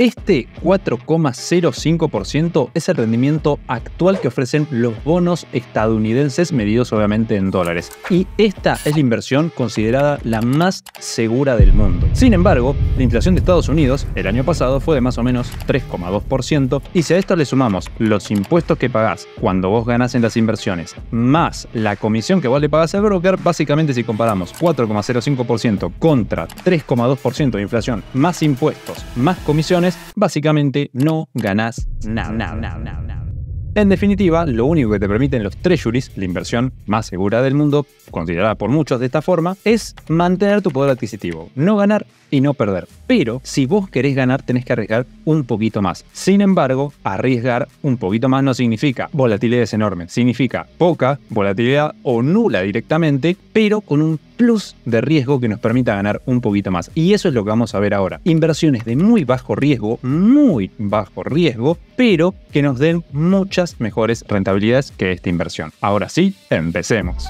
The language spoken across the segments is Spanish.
Este 4,05% es el rendimiento actual que ofrecen los bonos estadounidenses medidos obviamente en dólares. Y esta es la inversión considerada la más segura del mundo. Sin embargo, la inflación de Estados Unidos el año pasado fue de más o menos 3,2% y si a esto le sumamos los impuestos que pagás cuando vos ganás en las inversiones más la comisión que vos le pagás al broker, básicamente si comparamos 4,05% contra 3,2% de inflación más impuestos más comisiones, básicamente no ganás nada. en definitiva, lo único que te permiten los treasuries, la inversión más segura del mundo, considerada por muchos de esta forma, es mantener tu poder adquisitivo, no ganar y no perder. Pero si vos querés ganar, tenés que arriesgar un poquito más. Sin embargo, arriesgar un poquito más no significa volatilidad es enorme, significa poca volatilidad o nula directamente, pero con un plus de riesgo que nos permita ganar un poquito más. Y eso es lo que vamos a ver ahora. Inversiones de muy bajo riesgo, muy bajo riesgo, pero que nos den muchas mejores rentabilidades que esta inversión. Ahora sí, empecemos.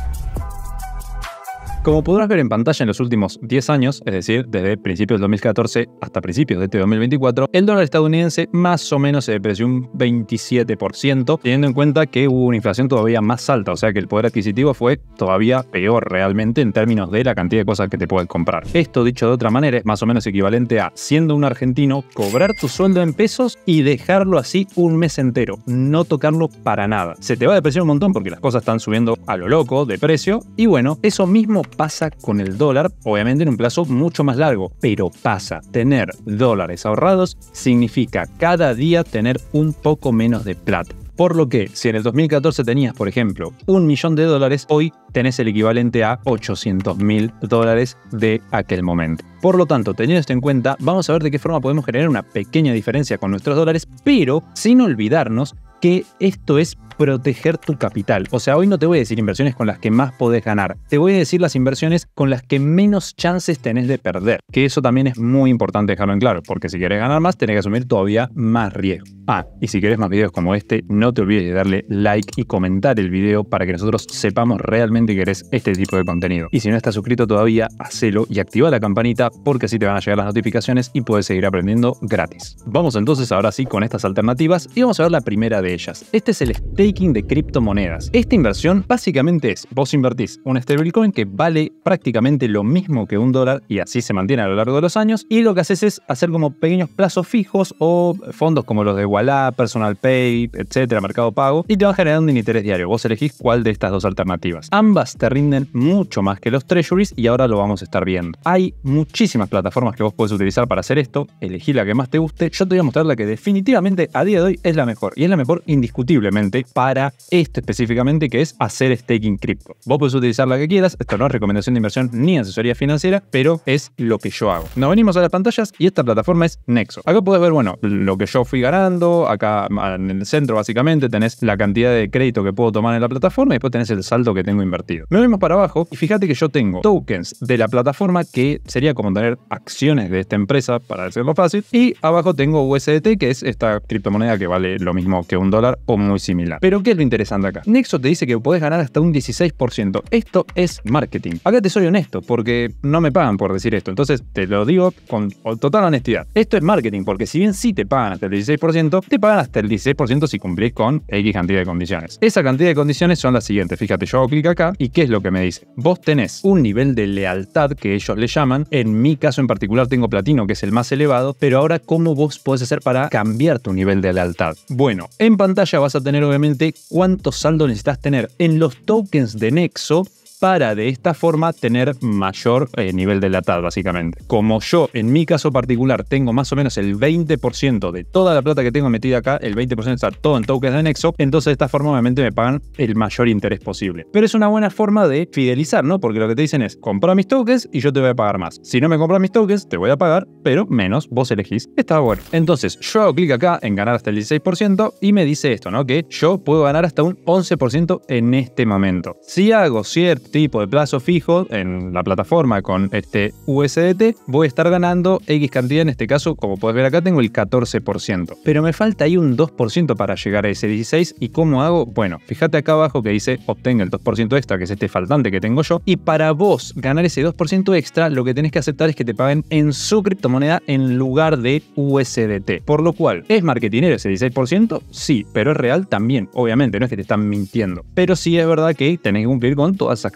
Como podrás ver en pantalla en los últimos 10 años, es decir, desde principios del 2014 hasta principios de este 2024, el dólar estadounidense más o menos se depreció un 27%, teniendo en cuenta que hubo una inflación todavía más alta, o sea que el poder adquisitivo fue todavía peor realmente en términos de la cantidad de cosas que te puedes comprar. Esto dicho de otra manera es más o menos equivalente a, siendo un argentino, cobrar tu sueldo en pesos y dejarlo así un mes entero, no tocarlo para nada. Se te va a depreciar un montón porque las cosas están subiendo a lo loco de precio y bueno, eso mismo pasa con el dólar, obviamente en un plazo mucho más largo, pero pasa. Tener dólares ahorrados significa cada día tener un poco menos de plata. Por lo que, si en el 2014 tenías, por ejemplo, un millón de dólares, hoy tenés el equivalente a 800 mil dólares de aquel momento. Por lo tanto, teniendo esto en cuenta, vamos a ver de qué forma podemos generar una pequeña diferencia con nuestros dólares, pero sin olvidarnos que esto es proteger tu capital. O sea, hoy no te voy a decir inversiones con las que más podés ganar, te voy a decir las inversiones con las que menos chances tenés de perder, que eso también es muy importante dejarlo en claro, porque si querés ganar más, tenés que asumir todavía más riesgo. Ah, y si querés más videos como este, no te olvides de darle like y comentar el video para que nosotros sepamos realmente que eres este tipo de contenido. Y si no estás suscrito todavía, hacelo y activa la campanita porque así te van a llegar las notificaciones y puedes seguir aprendiendo gratis. Vamos entonces ahora sí con estas alternativas y vamos a ver la primera de ellas. Este es el de criptomonedas. Esta inversión básicamente es, vos invertís un stablecoin que vale prácticamente lo mismo que un dólar y así se mantiene a lo largo de los años y lo que haces es hacer como pequeños plazos fijos o fondos como los de Wallah, Personal Pay, etcétera, Mercado Pago y te va generando un interés diario. Vos elegís cuál de estas dos alternativas. Ambas te rinden mucho más que los treasuries y ahora lo vamos a estar viendo. Hay muchísimas plataformas que vos puedes utilizar para hacer esto, elegí la que más te guste. Yo te voy a mostrar la que definitivamente a día de hoy es la mejor y es la mejor indiscutiblemente para esto específicamente, que es hacer staking cripto. Vos podés utilizar la que quieras, esto no es recomendación de inversión ni asesoría financiera, pero es lo que yo hago. Nos venimos a las pantallas y esta plataforma es Nexo. Acá podés ver, bueno, lo que yo fui ganando, acá en el centro básicamente tenés la cantidad de crédito que puedo tomar en la plataforma y después tenés el saldo que tengo invertido. Me vemos para abajo y fíjate que yo tengo tokens de la plataforma que sería como tener acciones de esta empresa, para decirlo fácil, y abajo tengo USDT, que es esta criptomoneda que vale lo mismo que un dólar o muy similar. Pero ¿qué es lo interesante acá? Nexo te dice que podés ganar hasta un 16%. Esto es marketing. Acá te soy honesto porque no me pagan por decir esto. Entonces te lo digo con total honestidad. Esto es marketing porque si bien sí te pagan hasta el 16%, te pagan hasta el 16% si cumplís con X cantidad de condiciones. Esa cantidad de condiciones son las siguientes. Fíjate, yo hago clic acá y ¿qué es lo que me dice? Vos tenés un nivel de lealtad que ellos le llaman. En mi caso en particular tengo platino que es el más elevado, pero ahora ¿cómo vos podés hacer para cambiar tu nivel de lealtad? Bueno, en pantalla vas a tener obviamente de cuánto saldo necesitas tener en los tokens de Nexo para de esta forma tener mayor eh, nivel de la TAD básicamente. Como yo, en mi caso particular, tengo más o menos el 20% de toda la plata que tengo metida acá, el 20% está todo en tokens de Nexo, entonces de esta forma obviamente me pagan el mayor interés posible. Pero es una buena forma de fidelizar, ¿no? Porque lo que te dicen es, compra mis tokens y yo te voy a pagar más. Si no me compras mis tokens, te voy a pagar, pero menos, vos elegís. Está bueno. Entonces, yo hago clic acá en ganar hasta el 16% y me dice esto, ¿no? Que yo puedo ganar hasta un 11% en este momento. Si hago cierto tipo de plazo fijo en la plataforma con este USDT, voy a estar ganando X cantidad, en este caso, como puedes ver acá, tengo el 14%. Pero me falta ahí un 2% para llegar a ese 16 y cómo hago? Bueno, fíjate acá abajo que dice obtenga el 2% extra, que es este faltante que tengo yo, y para vos ganar ese 2% extra, lo que tenés que aceptar es que te paguen en su criptomoneda en lugar de USDT. Por lo cual, ¿es marketinero ese 16%? Sí, pero es real también, obviamente, no es que te están mintiendo. Pero sí es verdad que tenés que cumplir con todas esas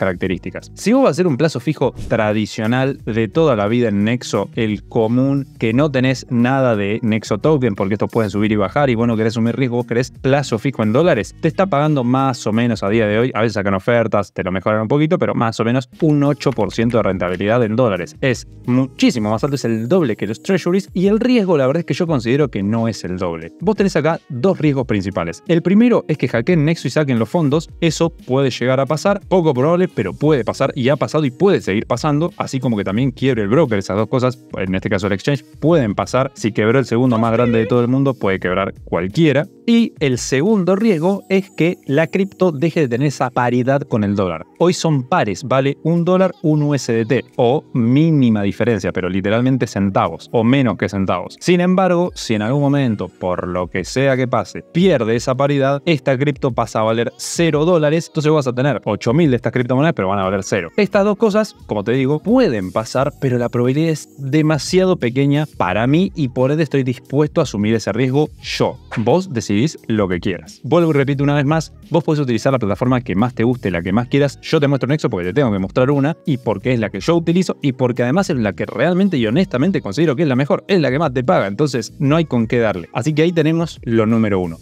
si vos vas a hacer un plazo fijo tradicional de toda la vida en Nexo, el común, que no tenés nada de Nexo Token, porque estos pueden subir y bajar, y vos no querés asumir riesgo, vos querés plazo fijo en dólares, te está pagando más o menos a día de hoy, a veces sacan ofertas, te lo mejoran un poquito, pero más o menos un 8% de rentabilidad en dólares. Es muchísimo más alto, es el doble que los treasuries, y el riesgo, la verdad es que yo considero que no es el doble. Vos tenés acá dos riesgos principales. El primero es que hackeen Nexo y saquen los fondos, eso puede llegar a pasar, poco probable, pero puede pasar y ha pasado y puede seguir pasando, así como que también quiebre el broker. Esas dos cosas, en este caso el exchange, pueden pasar. Si quebró el segundo más grande de todo el mundo, puede quebrar cualquiera. Y el segundo riesgo es que la cripto deje de tener esa paridad con el dólar. Hoy son pares, vale un dólar un USDT o mínima diferencia, pero literalmente centavos o menos que centavos. Sin embargo, si en algún momento, por lo que sea que pase, pierde esa paridad, esta cripto pasa a valer 0 dólares, entonces vas a tener 8.000 de estas criptomonedas pero van a valer cero. Estas dos cosas, como te digo, pueden pasar, pero la probabilidad es demasiado pequeña para mí y por ende estoy dispuesto a asumir ese riesgo yo. Vos decidís lo que quieras. Vuelvo y repito una vez más, vos podés utilizar la plataforma que más te guste, la que más quieras. Yo te muestro Nexo porque te tengo que mostrar una y porque es la que yo utilizo y porque además es la que realmente y honestamente considero que es la mejor, es la que más te paga, entonces no hay con qué darle. Así que ahí tenemos lo número uno.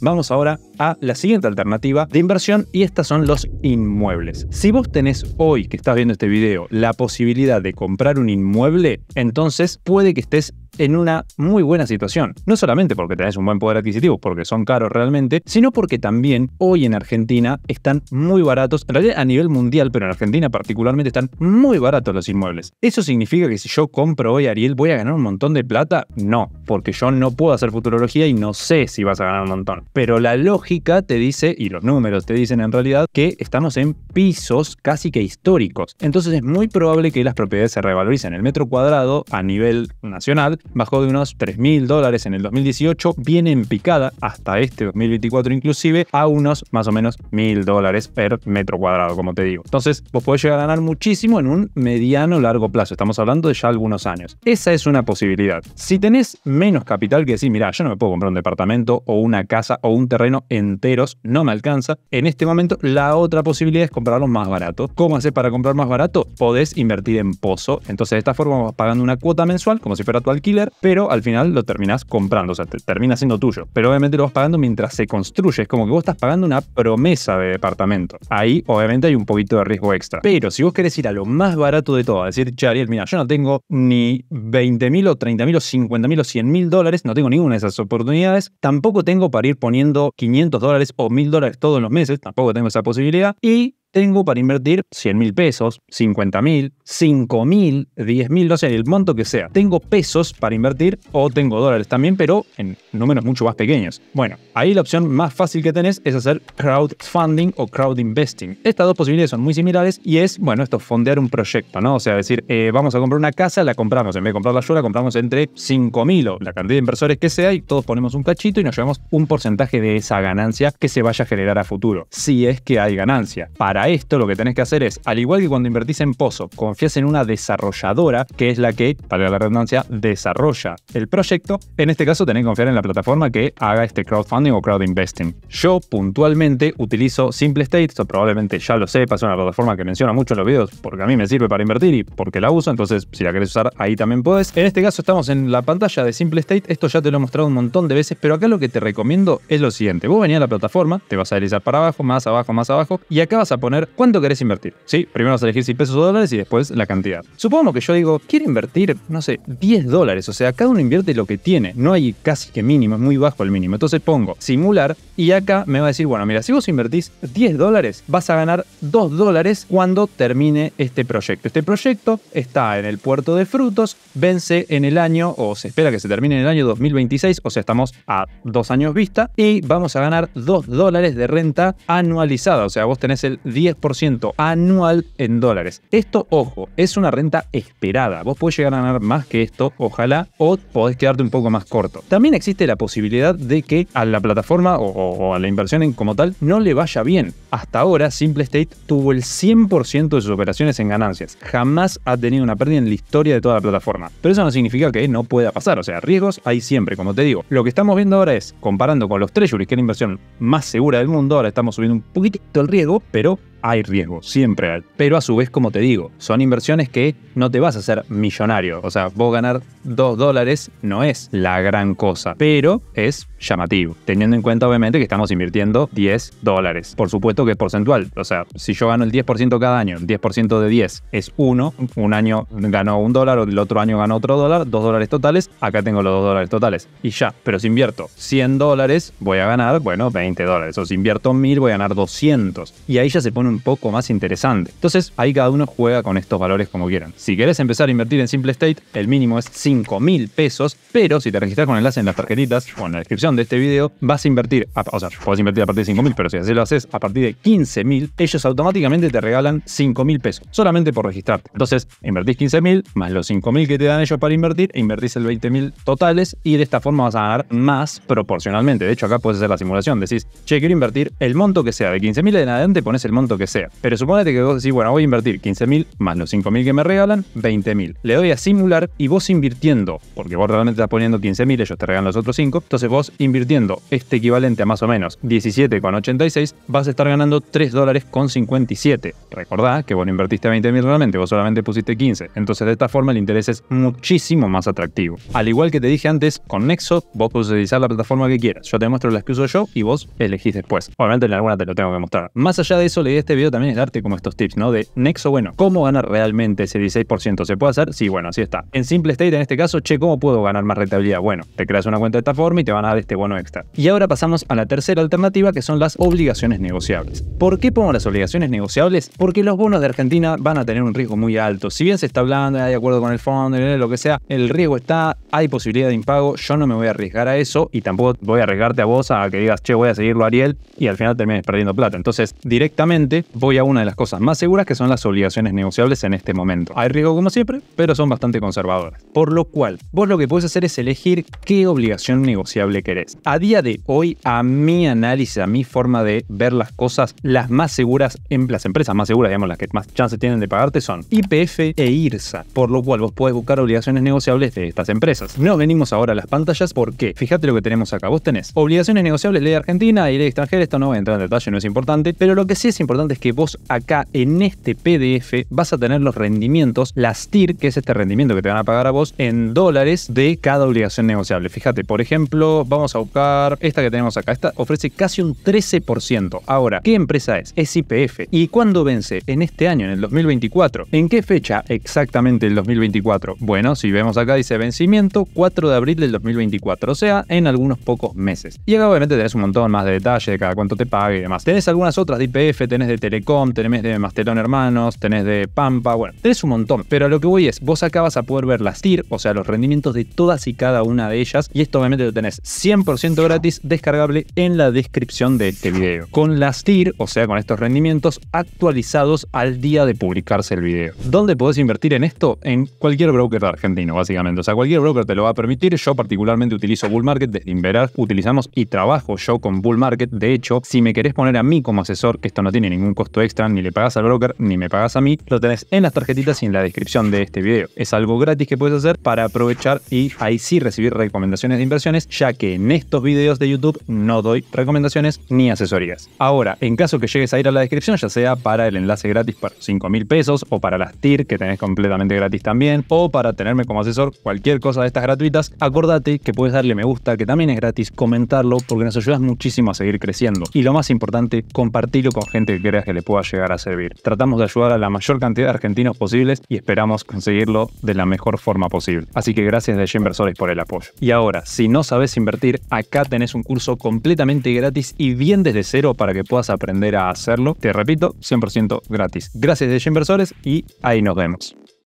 Vamos ahora a la siguiente alternativa de inversión y estas son los inmuebles. Si vos tenés hoy que estás viendo este video la posibilidad de comprar un inmueble, entonces puede que estés en una muy buena situación. No solamente porque tenés un buen poder adquisitivo, porque son caros realmente, sino porque también hoy en Argentina están muy baratos, en realidad a nivel mundial, pero en Argentina particularmente están muy baratos los inmuebles. ¿Eso significa que si yo compro hoy Ariel voy a ganar un montón de plata? No, porque yo no puedo hacer futurología y no sé si vas a ganar un montón. Pero la lógica te dice, y los números te dicen en realidad, que estamos en pisos casi que históricos. Entonces es muy probable que las propiedades se revaloricen el metro cuadrado a nivel nacional bajó de unos 3.000 dólares en el 2018, viene en picada hasta este 2024 inclusive a unos más o menos 1.000 dólares per metro cuadrado, como te digo. Entonces, vos podés llegar a ganar muchísimo en un mediano largo plazo, estamos hablando de ya algunos años. Esa es una posibilidad. Si tenés menos capital que decir, mira, yo no me puedo comprar un departamento o una casa o un terreno enteros, no me alcanza, en este momento la otra posibilidad es comprarlo más barato. ¿Cómo haces para comprar más barato? Podés invertir en pozo. Entonces, de esta forma vas pagando una cuota mensual, como si fuera tu alquiler pero al final lo terminás comprando, o sea, termina siendo tuyo. Pero obviamente lo vas pagando mientras se construye, es como que vos estás pagando una promesa de departamento. Ahí obviamente hay un poquito de riesgo extra. Pero si vos querés ir a lo más barato de todo, a decir, Chariel, mira, yo no tengo ni 20 mil o 30 mil o 50 mil o 100 mil dólares, no tengo ninguna de esas oportunidades, tampoco tengo para ir poniendo 500 dólares o 1000 dólares todos los meses, tampoco tengo esa posibilidad. Y tengo para invertir 100 mil pesos, 50 mil, 5 mil, 10 mil, no sé, el monto que sea. Tengo pesos para invertir o tengo dólares también, pero en números mucho más pequeños. Bueno, ahí la opción más fácil que tenés es hacer crowdfunding o crowd investing. Estas dos posibilidades son muy similares y es, bueno, esto, fondear un proyecto, ¿no? O sea, decir, eh, vamos a comprar una casa, la compramos. En vez de comprarla yo, la compramos entre 5 mil o la cantidad de inversores que sea y todos ponemos un cachito y nos llevamos un porcentaje de esa ganancia que se vaya a generar a futuro. Si es que hay ganancia. Para esto lo que tenés que hacer es, al igual que cuando invertís en Pozo, confías en una desarrolladora que es la que, para la redundancia, desarrolla el proyecto. En este caso tenés que confiar en la plataforma que haga este crowdfunding o crowd investing. Yo puntualmente utilizo Simple State, esto probablemente ya lo sepas, es una plataforma que menciona mucho en los videos porque a mí me sirve para invertir y porque la uso, entonces si la querés usar ahí también podés. En este caso estamos en la pantalla de Simple State, esto ya te lo he mostrado un montón de veces, pero acá lo que te recomiendo es lo siguiente, vos venís a la plataforma, te vas a deslizar para abajo, más abajo, más abajo y acá vas a poner cuánto querés invertir. Sí, primero vas a elegir si pesos o dólares y después la cantidad. Supongo que yo digo, quiero invertir, no sé, 10 dólares. O sea, cada uno invierte lo que tiene. No hay casi que mínimo, es muy bajo el mínimo. Entonces pongo simular y acá me va a decir, bueno, mira, si vos invertís 10 dólares, vas a ganar 2 dólares cuando termine este proyecto. Este proyecto está en el puerto de frutos, vence en el año o se espera que se termine en el año 2026, o sea, estamos a dos años vista y vamos a ganar 2 dólares de renta anualizada. O sea, vos tenés el 10% anual en dólares. Esto, ojo, es una renta esperada. Vos podés llegar a ganar más que esto, ojalá, o podés quedarte un poco más corto. También existe la posibilidad de que a la plataforma o, a la inversión en como tal no le vaya bien. Hasta ahora, Simple State tuvo el 100% de sus operaciones en ganancias. Jamás ha tenido una pérdida en la historia de toda la plataforma. Pero eso no significa que no pueda pasar. O sea, riesgos hay siempre, como te digo. Lo que estamos viendo ahora es, comparando con los treasuries, que es la inversión más segura del mundo, ahora estamos subiendo un poquitito el riesgo, pero hay riesgo, siempre hay. Pero a su vez, como te digo, son inversiones que no te vas a hacer millonario. O sea, vos ganar 2 dólares no es la gran cosa, pero es llamativo, teniendo en cuenta obviamente que estamos invirtiendo 10 dólares. Por supuesto que es porcentual, o sea, si yo gano el 10% cada año, 10% de 10 es 1, un año ganó un dólar, el otro año ganó otro dólar, 2 dólares totales, acá tengo los 2 dólares totales y ya, pero si invierto 100 dólares voy a ganar, bueno, 20 dólares, o si invierto 1000 voy a ganar 200 y ahí ya se pone un poco más interesante. Entonces ahí cada uno juega con estos valores como quieran. Si querés empezar a invertir en Simple State, el mínimo es 5 mil pesos, pero si te registras con el enlace en las tarjetitas o en la descripción de este video, vas a invertir, o sea, podés invertir a partir de 5 mil, pero si así lo haces a partir de 15 mil, ellos automáticamente te regalan 5 mil pesos, solamente por registrarte. Entonces invertís 15 mil más los 5 mil que te dan ellos para invertir, e invertís el 20 mil totales y de esta forma vas a ganar más proporcionalmente. De hecho, acá puedes hacer la simulación, decís, che, quiero invertir el monto que sea de 15 mil en adelante, pones el monto que sea. Pero supónete que vos decís, bueno, voy a invertir 15.000 más los 5.000 que me regalan, 20.000. Le doy a simular y vos invirtiendo, porque vos realmente estás poniendo 15.000, ellos te regalan los otros 5, entonces vos invirtiendo este equivalente a más o menos 17,86, vas a estar ganando 3 dólares con 57. Recordá que vos no invertiste 20.000 realmente, vos solamente pusiste 15. Entonces de esta forma el interés es muchísimo más atractivo. Al igual que te dije antes, con Nexo vos podés utilizar la plataforma que quieras. Yo te muestro las que uso yo y vos elegís después. Obviamente en alguna te lo tengo que mostrar. Más allá de eso, le este video también es darte como estos tips, ¿no? De Nexo, bueno, ¿cómo ganar realmente ese 16%? ¿Se puede hacer? Sí, bueno, así está. En Simple State, en este caso, che, ¿cómo puedo ganar más rentabilidad? Bueno, te creas una cuenta de esta forma y te van a dar este bono extra. Y ahora pasamos a la tercera alternativa, que son las obligaciones negociables. ¿Por qué pongo las obligaciones negociables? Porque los bonos de Argentina van a tener un riesgo muy alto. Si bien se está hablando, hay acuerdo con el fondo, eh, lo que sea, el riesgo está, hay posibilidad de impago, yo no me voy a arriesgar a eso y tampoco voy a arriesgarte a vos a que digas, che, voy a seguirlo Ariel y al final termines perdiendo plata. Entonces, directamente voy a una de las cosas más seguras que son las obligaciones negociables en este momento. Hay riesgo como siempre, pero son bastante conservadoras. Por lo cual, vos lo que puedes hacer es elegir qué obligación negociable querés. A día de hoy, a mi análisis, a mi forma de ver las cosas, las más seguras, en las empresas más seguras, digamos, las que más chances tienen de pagarte son IPF e IRSA, por lo cual vos podés buscar obligaciones negociables de estas empresas. No venimos ahora a las pantallas porque fíjate lo que tenemos acá. Vos tenés obligaciones negociables, ley argentina y ley extranjera, esto no va a entrar en detalle, no es importante, pero lo que sí es importante es que vos acá en este PDF vas a tener los rendimientos, las TIR, que es este rendimiento que te van a pagar a vos, en dólares de cada obligación negociable. Fíjate, por ejemplo, vamos a buscar esta que tenemos acá. Esta ofrece casi un 13%. Ahora, ¿qué empresa es? Es IPF. ¿Y cuándo vence? En este año, en el 2024. ¿En qué fecha exactamente el 2024? Bueno, si vemos acá dice vencimiento 4 de abril del 2024, o sea, en algunos pocos meses. Y acá obviamente tenés un montón más de detalle de cada cuánto te paga y demás. Tenés algunas otras de IPF, tenés de Telecom, tenés de Mastelón Hermanos, tenés de Pampa, bueno, tenés un montón. Pero lo que voy es, vos acá vas a poder ver las TIR, o sea, los rendimientos de todas y cada una de ellas. Y esto obviamente lo tenés 100% gratis, descargable en la descripción de este video. Con las TIR, o sea, con estos rendimientos actualizados al día de publicarse el video. ¿Dónde podés invertir en esto? En cualquier broker argentino, básicamente. O sea, cualquier broker te lo va a permitir. Yo particularmente utilizo Bull Market de Inverar, utilizamos y trabajo yo con Bull Market. De hecho, si me querés poner a mí como asesor, que esto no tiene ningún un costo extra, ni le pagas al broker, ni me pagas a mí, lo tenés en las tarjetitas y en la descripción de este video. Es algo gratis que puedes hacer para aprovechar y ahí sí recibir recomendaciones de inversiones, ya que en estos videos de YouTube no doy recomendaciones ni asesorías. Ahora, en caso que llegues a ir a la descripción, ya sea para el enlace gratis para 5 mil pesos o para las TIR que tenés completamente gratis también, o para tenerme como asesor cualquier cosa de estas gratuitas, acordate que puedes darle me gusta, que también es gratis, comentarlo porque nos ayudas muchísimo a seguir creciendo. Y lo más importante, compartirlo con gente que que le pueda llegar a servir. Tratamos de ayudar a la mayor cantidad de argentinos posibles y esperamos conseguirlo de la mejor forma posible. Así que gracias de Inversores por el apoyo. Y ahora, si no sabes invertir, acá tenés un curso completamente gratis y bien desde cero para que puedas aprender a hacerlo. Te repito, 100% gratis. Gracias de Inversores y ahí nos vemos.